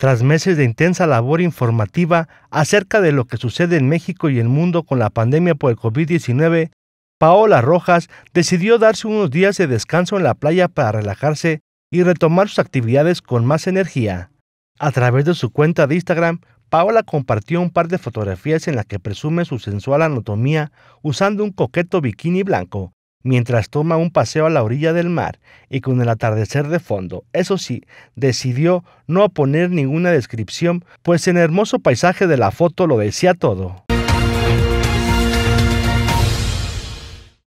Tras meses de intensa labor informativa acerca de lo que sucede en México y el mundo con la pandemia por el COVID-19, Paola Rojas decidió darse unos días de descanso en la playa para relajarse y retomar sus actividades con más energía. A través de su cuenta de Instagram, Paola compartió un par de fotografías en las que presume su sensual anatomía usando un coqueto bikini blanco, mientras toma un paseo a la orilla del mar y con el atardecer de fondo. Eso sí, decidió no poner ninguna descripción, pues el hermoso paisaje de la foto lo decía todo.